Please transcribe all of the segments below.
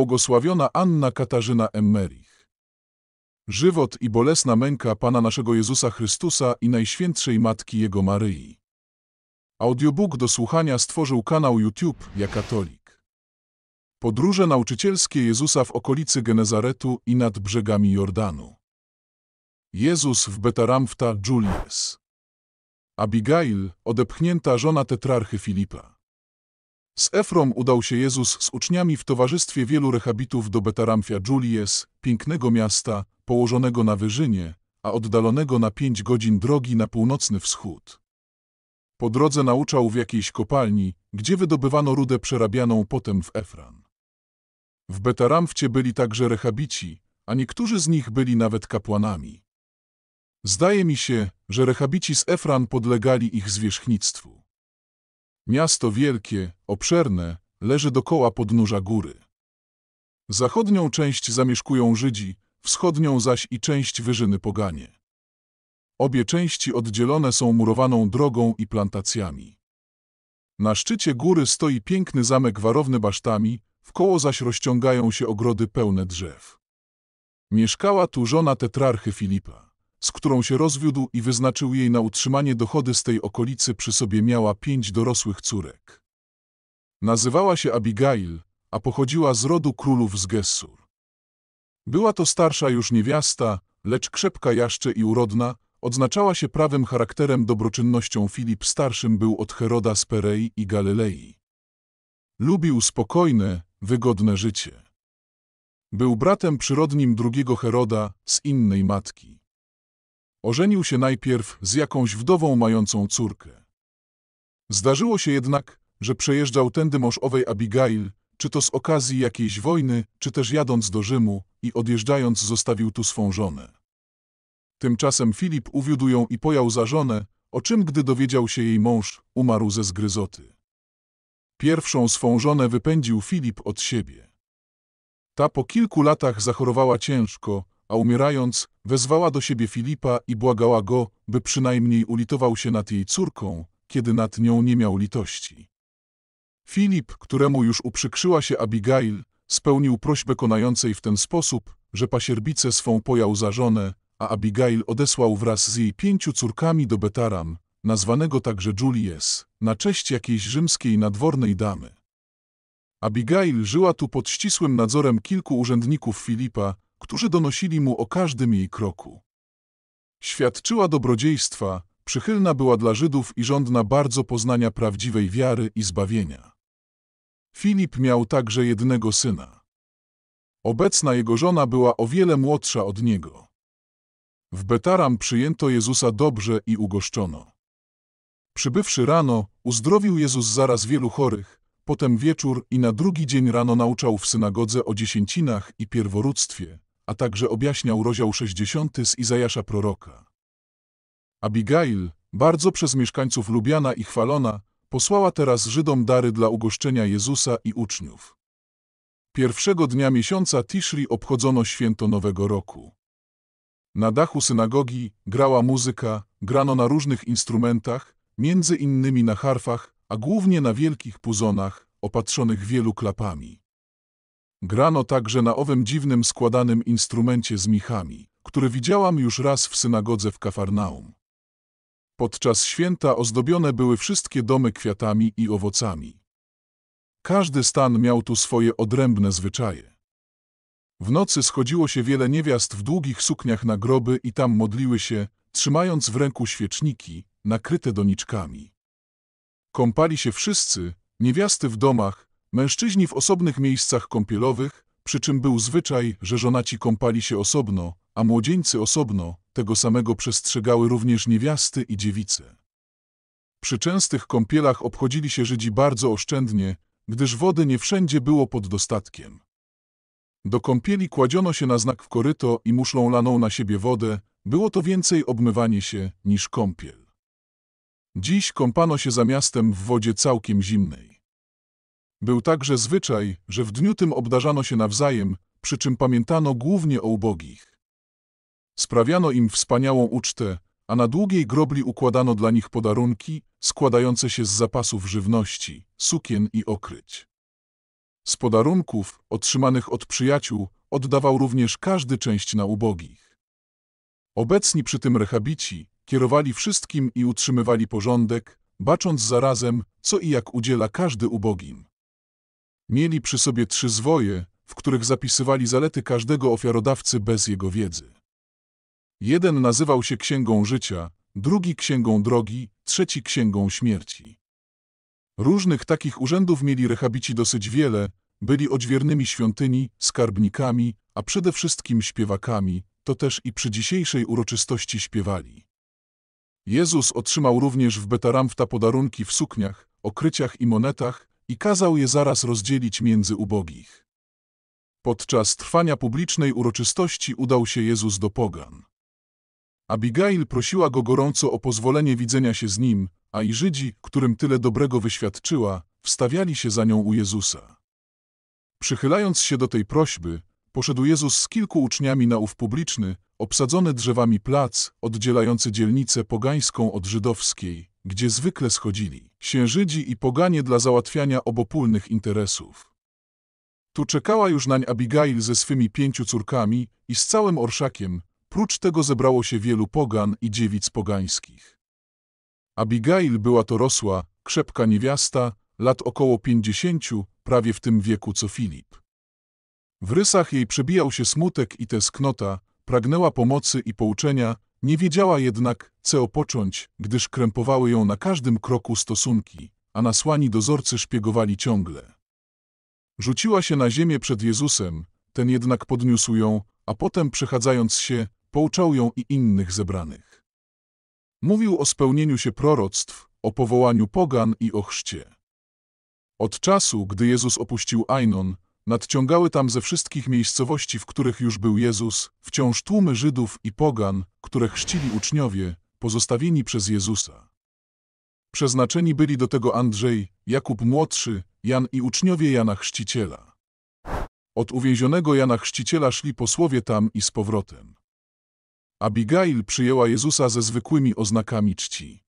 Błogosławiona Anna Katarzyna Emmerich. Żywot i bolesna męka Pana naszego Jezusa Chrystusa i Najświętszej Matki Jego Maryi. Audiobook do słuchania stworzył kanał YouTube Ja Katolik. Podróże nauczycielskie Jezusa w okolicy Genezaretu i nad brzegami Jordanu. Jezus w Betaramfta Julius. Abigail, odepchnięta żona tetrarchy Filipa. Z Efrom udał się Jezus z uczniami w towarzystwie wielu rechabitów do Betaramfia Julies, pięknego miasta, położonego na wyżynie, a oddalonego na pięć godzin drogi na północny wschód. Po drodze nauczał w jakiejś kopalni, gdzie wydobywano rudę przerabianą potem w Efran. W Betaramfcie byli także rechabici, a niektórzy z nich byli nawet kapłanami. Zdaje mi się, że rechabici z Efran podlegali ich zwierzchnictwu. Miasto wielkie, obszerne, leży dokoła podnóża góry. Zachodnią część zamieszkują Żydzi, wschodnią zaś i część wyżyny poganie. Obie części oddzielone są murowaną drogą i plantacjami. Na szczycie góry stoi piękny zamek warowny basztami, w koło zaś rozciągają się ogrody pełne drzew. Mieszkała tu żona tetrarchy Filipa z którą się rozwiódł i wyznaczył jej na utrzymanie dochody z tej okolicy przy sobie miała pięć dorosłych córek. Nazywała się Abigail, a pochodziła z rodu królów z Gessur. Była to starsza już niewiasta, lecz krzepka jaszcze i urodna, odznaczała się prawym charakterem dobroczynnością Filip starszym był od Heroda z Perei i Galilei. Lubił spokojne, wygodne życie. Był bratem przyrodnim drugiego Heroda z innej matki. Ożenił się najpierw z jakąś wdową mającą córkę. Zdarzyło się jednak, że przejeżdżał tędy mąż owej Abigail, czy to z okazji jakiejś wojny, czy też jadąc do Rzymu i odjeżdżając zostawił tu swą żonę. Tymczasem Filip uwiódł ją i pojął za żonę, o czym gdy dowiedział się jej mąż, umarł ze zgryzoty. Pierwszą swą żonę wypędził Filip od siebie. Ta po kilku latach zachorowała ciężko, a umierając, wezwała do siebie Filipa i błagała go, by przynajmniej ulitował się nad jej córką, kiedy nad nią nie miał litości. Filip, któremu już uprzykrzyła się Abigail, spełnił prośbę konającej w ten sposób, że pasierbicę swą pojął za żonę, a Abigail odesłał wraz z jej pięciu córkami do Betaram, nazwanego także Julies, na cześć jakiejś rzymskiej nadwornej damy. Abigail żyła tu pod ścisłym nadzorem kilku urzędników Filipa, którzy donosili mu o każdym jej kroku. Świadczyła dobrodziejstwa, przychylna była dla Żydów i żądna bardzo poznania prawdziwej wiary i zbawienia. Filip miał także jednego syna. Obecna jego żona była o wiele młodsza od niego. W Betaram przyjęto Jezusa dobrze i ugoszczono. Przybywszy rano, uzdrowił Jezus zaraz wielu chorych, potem wieczór i na drugi dzień rano nauczał w synagodze o dziesięcinach i pierworództwie, a także objaśniał rozdział 60 z Izajasza proroka. Abigail, bardzo przez mieszkańców lubiana i chwalona, posłała teraz Żydom dary dla ugoszczenia Jezusa i uczniów. Pierwszego dnia miesiąca Tishri obchodzono święto Nowego Roku. Na dachu synagogi grała muzyka, grano na różnych instrumentach, między innymi na harfach, a głównie na wielkich puzonach, opatrzonych wielu klapami. Grano także na owym dziwnym składanym instrumencie z michami, który widziałam już raz w synagodze w Kafarnaum. Podczas święta ozdobione były wszystkie domy kwiatami i owocami. Każdy stan miał tu swoje odrębne zwyczaje. W nocy schodziło się wiele niewiast w długich sukniach na groby i tam modliły się, trzymając w ręku świeczniki, nakryte doniczkami. Kąpali się wszyscy, niewiasty w domach, Mężczyźni w osobnych miejscach kąpielowych, przy czym był zwyczaj, że żonaci kąpali się osobno, a młodzieńcy osobno, tego samego przestrzegały również niewiasty i dziewice. Przy częstych kąpielach obchodzili się Żydzi bardzo oszczędnie, gdyż wody nie wszędzie było pod dostatkiem. Do kąpieli kładziono się na znak w koryto i muszlą laną na siebie wodę, było to więcej obmywanie się niż kąpiel. Dziś kąpano się za miastem w wodzie całkiem zimnej. Był także zwyczaj, że w dniu tym obdarzano się nawzajem, przy czym pamiętano głównie o ubogich. Sprawiano im wspaniałą ucztę, a na długiej grobli układano dla nich podarunki składające się z zapasów żywności, sukien i okryć. Z podarunków otrzymanych od przyjaciół oddawał również każdy część na ubogich. Obecni przy tym rehabici kierowali wszystkim i utrzymywali porządek, bacząc zarazem, co i jak udziela każdy ubogim. Mieli przy sobie trzy zwoje, w których zapisywali zalety każdego ofiarodawcy bez jego wiedzy. Jeden nazywał się Księgą Życia, drugi Księgą Drogi, trzeci Księgą Śmierci. Różnych takich urzędów mieli rehabici dosyć wiele, byli odźwiernymi świątyni, skarbnikami, a przede wszystkim śpiewakami, to też i przy dzisiejszej uroczystości śpiewali. Jezus otrzymał również w Betaramfta podarunki w sukniach, okryciach i monetach, i kazał je zaraz rozdzielić między ubogich. Podczas trwania publicznej uroczystości udał się Jezus do pogan. Abigail prosiła go gorąco o pozwolenie widzenia się z nim, a i Żydzi, którym tyle dobrego wyświadczyła, wstawiali się za nią u Jezusa. Przychylając się do tej prośby, poszedł Jezus z kilku uczniami na ów publiczny, obsadzony drzewami plac, oddzielający dzielnicę pogańską od żydowskiej, gdzie zwykle schodzili się Żydzi i poganie dla załatwiania obopólnych interesów. Tu czekała już nań Abigail ze swymi pięciu córkami i z całym orszakiem, prócz tego zebrało się wielu pogan i dziewic pogańskich. Abigail była to rosła, krzepka niewiasta, lat około pięćdziesięciu, prawie w tym wieku co Filip. W rysach jej przebijał się smutek i tęsknota, pragnęła pomocy i pouczenia, nie wiedziała jednak, co począć, gdyż krępowały ją na każdym kroku stosunki, a nasłani dozorcy szpiegowali ciągle. Rzuciła się na ziemię przed Jezusem, ten jednak podniósł ją, a potem przechadzając się, pouczał ją i innych zebranych. Mówił o spełnieniu się proroctw, o powołaniu pogan i o chrzcie. Od czasu, gdy Jezus opuścił Ainon, Nadciągały tam ze wszystkich miejscowości, w których już był Jezus, wciąż tłumy Żydów i pogan, które chrzcili uczniowie, pozostawieni przez Jezusa. Przeznaczeni byli do tego Andrzej, Jakub Młodszy, Jan i uczniowie Jana Chrzciciela. Od uwięzionego Jana Chrzciciela szli posłowie tam i z powrotem. Abigail przyjęła Jezusa ze zwykłymi oznakami czci.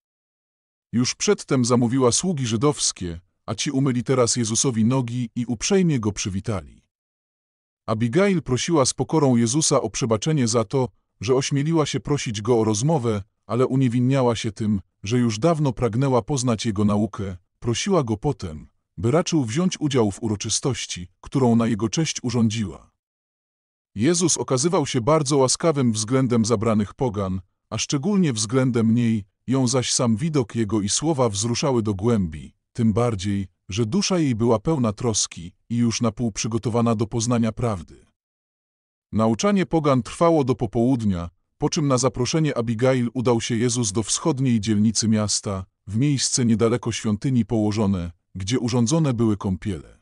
Już przedtem zamówiła sługi żydowskie, a ci umyli teraz Jezusowi nogi i uprzejmie go przywitali. Abigail prosiła z pokorą Jezusa o przebaczenie za to, że ośmieliła się prosić go o rozmowę, ale uniewinniała się tym, że już dawno pragnęła poznać jego naukę, prosiła go potem, by raczył wziąć udział w uroczystości, którą na jego cześć urządziła. Jezus okazywał się bardzo łaskawym względem zabranych pogan, a szczególnie względem niej, ją zaś sam widok jego i słowa wzruszały do głębi, tym bardziej, że dusza jej była pełna troski i już na pół przygotowana do poznania prawdy. Nauczanie pogan trwało do popołudnia, po czym na zaproszenie Abigail udał się Jezus do wschodniej dzielnicy miasta, w miejsce niedaleko świątyni położone, gdzie urządzone były kąpiele.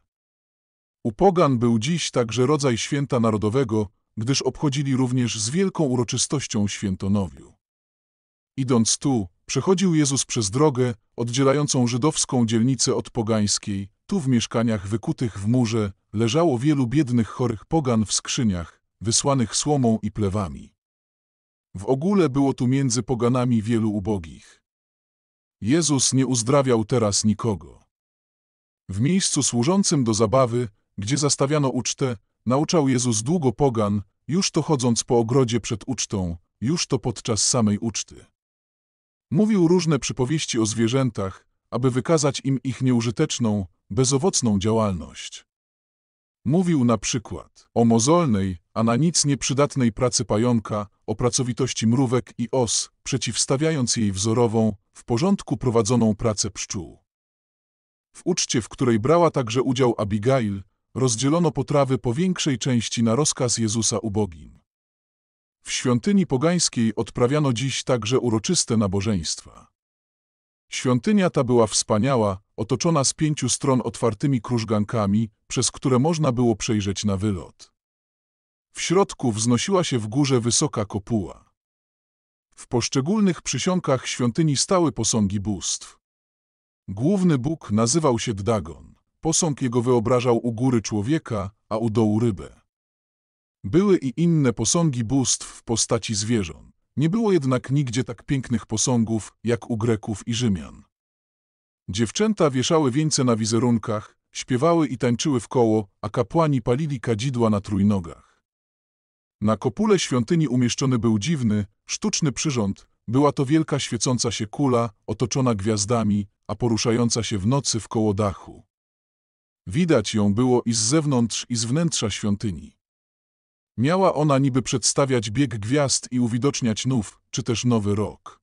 U pogan był dziś także rodzaj święta narodowego, gdyż obchodzili również z wielką uroczystością świętonowiu. Idąc tu, Przechodził Jezus przez drogę oddzielającą żydowską dzielnicę od pogańskiej. Tu w mieszkaniach wykutych w murze leżało wielu biednych chorych pogan w skrzyniach, wysłanych słomą i plewami. W ogóle było tu między poganami wielu ubogich. Jezus nie uzdrawiał teraz nikogo. W miejscu służącym do zabawy, gdzie zastawiano ucztę, nauczał Jezus długo pogan, już to chodząc po ogrodzie przed ucztą, już to podczas samej uczty. Mówił różne przypowieści o zwierzętach, aby wykazać im ich nieużyteczną, bezowocną działalność. Mówił na przykład o mozolnej, a na nic nieprzydatnej pracy pająka, o pracowitości mrówek i os, przeciwstawiając jej wzorową, w porządku prowadzoną pracę pszczół. W uczcie, w której brała także udział Abigail, rozdzielono potrawy po większej części na rozkaz Jezusa ubogim. W świątyni pogańskiej odprawiano dziś także uroczyste nabożeństwa. Świątynia ta była wspaniała, otoczona z pięciu stron otwartymi krużgankami, przez które można było przejrzeć na wylot. W środku wznosiła się w górze wysoka kopuła. W poszczególnych przysionkach świątyni stały posągi bóstw. Główny bóg nazywał się Dagon. Posąg jego wyobrażał u góry człowieka, a u dołu rybę. Były i inne posągi bóstw w postaci zwierząt. Nie było jednak nigdzie tak pięknych posągów, jak u Greków i Rzymian. Dziewczęta wieszały wieńce na wizerunkach, śpiewały i tańczyły w koło, a kapłani palili kadzidła na trójnogach. Na kopule świątyni umieszczony był dziwny, sztuczny przyrząd. Była to wielka świecąca się kula, otoczona gwiazdami, a poruszająca się w nocy w koło dachu. Widać ją było i z zewnątrz, i z wnętrza świątyni. Miała ona niby przedstawiać bieg gwiazd i uwidoczniać nów, czy też nowy rok.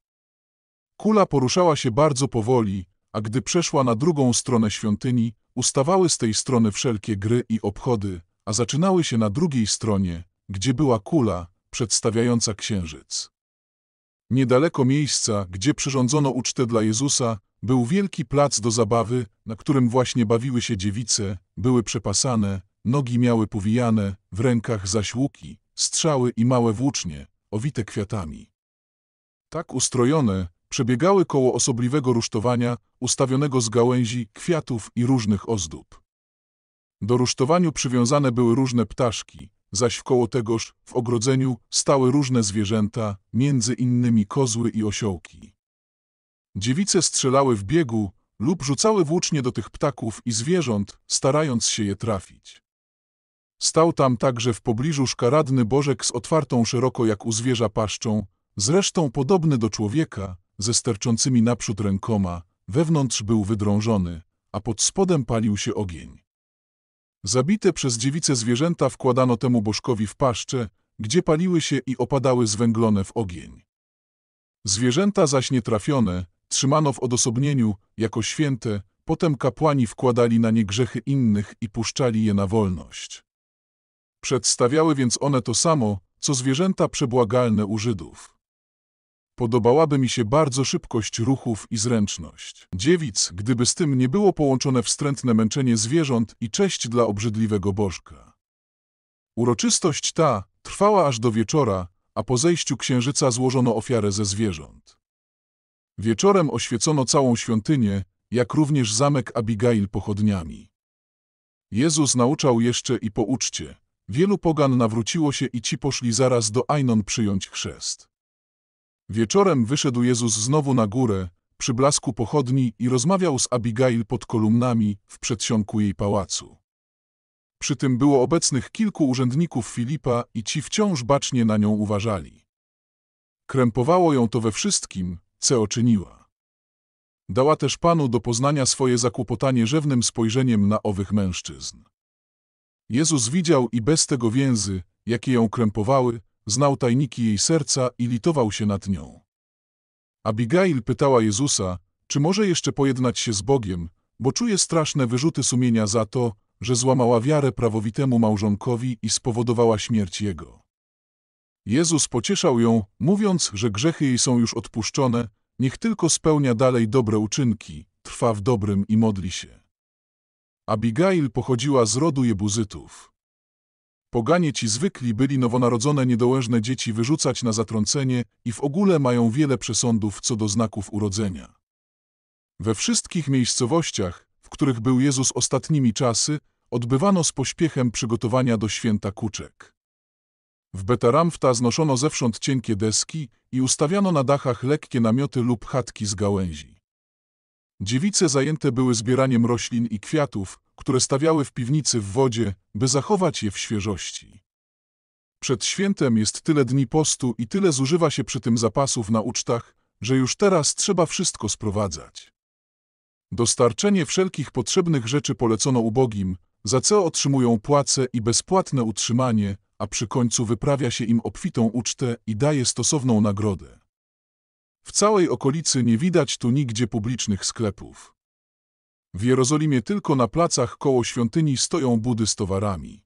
Kula poruszała się bardzo powoli, a gdy przeszła na drugą stronę świątyni, ustawały z tej strony wszelkie gry i obchody, a zaczynały się na drugiej stronie, gdzie była kula, przedstawiająca księżyc. Niedaleko miejsca, gdzie przyrządzono ucztę dla Jezusa, był wielki plac do zabawy, na którym właśnie bawiły się dziewice, były przepasane, Nogi miały powijane, w rękach zaś łuki, strzały i małe włócznie, owite kwiatami. Tak ustrojone, przebiegały koło osobliwego rusztowania, ustawionego z gałęzi, kwiatów i różnych ozdób. Do rusztowaniu przywiązane były różne ptaszki, zaś wkoło tegoż, w ogrodzeniu, stały różne zwierzęta, między innymi kozły i osiołki. Dziewice strzelały w biegu lub rzucały włócznie do tych ptaków i zwierząt, starając się je trafić. Stał tam także w pobliżu szkaradny bożek z otwartą szeroko jak u zwierza paszczą, zresztą podobny do człowieka, ze sterczącymi naprzód rękoma, wewnątrz był wydrążony, a pod spodem palił się ogień. Zabite przez dziewice zwierzęta wkładano temu bożkowi w paszcze, gdzie paliły się i opadały zwęglone w ogień. Zwierzęta zaś nietrafione trzymano w odosobnieniu jako święte, potem kapłani wkładali na nie grzechy innych i puszczali je na wolność. Przedstawiały więc one to samo, co zwierzęta przebłagalne u Żydów. Podobałaby mi się bardzo szybkość ruchów i zręczność. Dziewic, gdyby z tym nie było połączone wstrętne męczenie zwierząt i cześć dla obrzydliwego bożka. Uroczystość ta trwała aż do wieczora, a po zejściu księżyca złożono ofiarę ze zwierząt. Wieczorem oświecono całą świątynię, jak również zamek Abigail pochodniami. Jezus nauczał jeszcze i po uczcie, Wielu pogan nawróciło się i ci poszli zaraz do Ainon przyjąć chrzest. Wieczorem wyszedł Jezus znowu na górę, przy blasku pochodni i rozmawiał z Abigail pod kolumnami w przedsionku jej pałacu. Przy tym było obecnych kilku urzędników Filipa i ci wciąż bacznie na nią uważali. Krępowało ją to we wszystkim, co czyniła. Dała też panu do poznania swoje zakłopotanie rzewnym spojrzeniem na owych mężczyzn. Jezus widział i bez tego więzy, jakie ją krępowały, znał tajniki jej serca i litował się nad nią. Abigail pytała Jezusa, czy może jeszcze pojednać się z Bogiem, bo czuje straszne wyrzuty sumienia za to, że złamała wiarę prawowitemu małżonkowi i spowodowała śmierć jego. Jezus pocieszał ją, mówiąc, że grzechy jej są już odpuszczone, niech tylko spełnia dalej dobre uczynki, trwa w dobrym i modli się. Abigail pochodziła z rodu Jebuzytów. Poganie ci zwykli byli nowonarodzone niedołężne dzieci wyrzucać na zatrącenie i w ogóle mają wiele przesądów co do znaków urodzenia. We wszystkich miejscowościach, w których był Jezus ostatnimi czasy, odbywano z pośpiechem przygotowania do święta kuczek. W Betaramfta znoszono zewsząd cienkie deski i ustawiano na dachach lekkie namioty lub chatki z gałęzi. Dziewice zajęte były zbieraniem roślin i kwiatów, które stawiały w piwnicy w wodzie, by zachować je w świeżości. Przed świętem jest tyle dni postu i tyle zużywa się przy tym zapasów na ucztach, że już teraz trzeba wszystko sprowadzać. Dostarczenie wszelkich potrzebnych rzeczy polecono ubogim, za co otrzymują płace i bezpłatne utrzymanie, a przy końcu wyprawia się im obfitą ucztę i daje stosowną nagrodę. W całej okolicy nie widać tu nigdzie publicznych sklepów. W Jerozolimie tylko na placach koło świątyni stoją budy z towarami.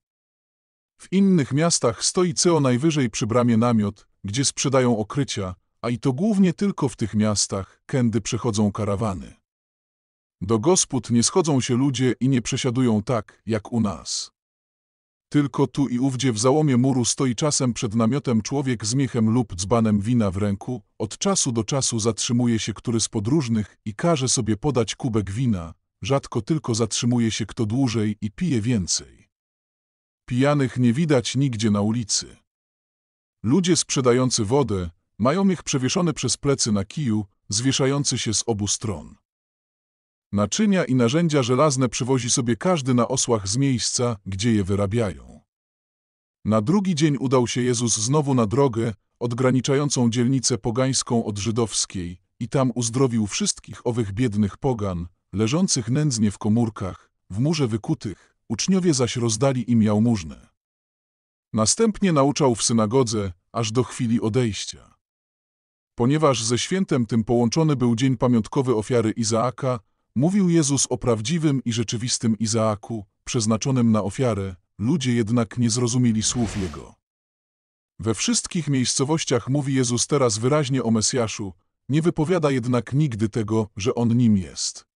W innych miastach stoi ceo najwyżej przy bramie namiot, gdzie sprzedają okrycia, a i to głównie tylko w tych miastach, kędy przechodzą karawany. Do gospod nie schodzą się ludzie i nie przesiadują tak, jak u nas. Tylko tu i ówdzie w załomie muru stoi czasem przed namiotem człowiek z miechem lub dzbanem wina w ręku, od czasu do czasu zatrzymuje się który z podróżnych i każe sobie podać kubek wina, rzadko tylko zatrzymuje się kto dłużej i pije więcej. Pijanych nie widać nigdzie na ulicy. Ludzie sprzedający wodę mają ich przewieszony przez plecy na kiju, zwieszający się z obu stron. Naczynia i narzędzia żelazne przywozi sobie każdy na osłach z miejsca, gdzie je wyrabiają. Na drugi dzień udał się Jezus znowu na drogę, odgraniczającą dzielnicę pogańską od żydowskiej, i tam uzdrowił wszystkich owych biednych pogan, leżących nędznie w komórkach, w murze wykutych, uczniowie zaś rozdali im jałmużnę. Następnie nauczał w synagodze, aż do chwili odejścia. Ponieważ ze świętem tym połączony był dzień pamiątkowy ofiary Izaaka, Mówił Jezus o prawdziwym i rzeczywistym Izaaku, przeznaczonym na ofiarę, ludzie jednak nie zrozumieli słów Jego. We wszystkich miejscowościach mówi Jezus teraz wyraźnie o Mesjaszu, nie wypowiada jednak nigdy tego, że On nim jest.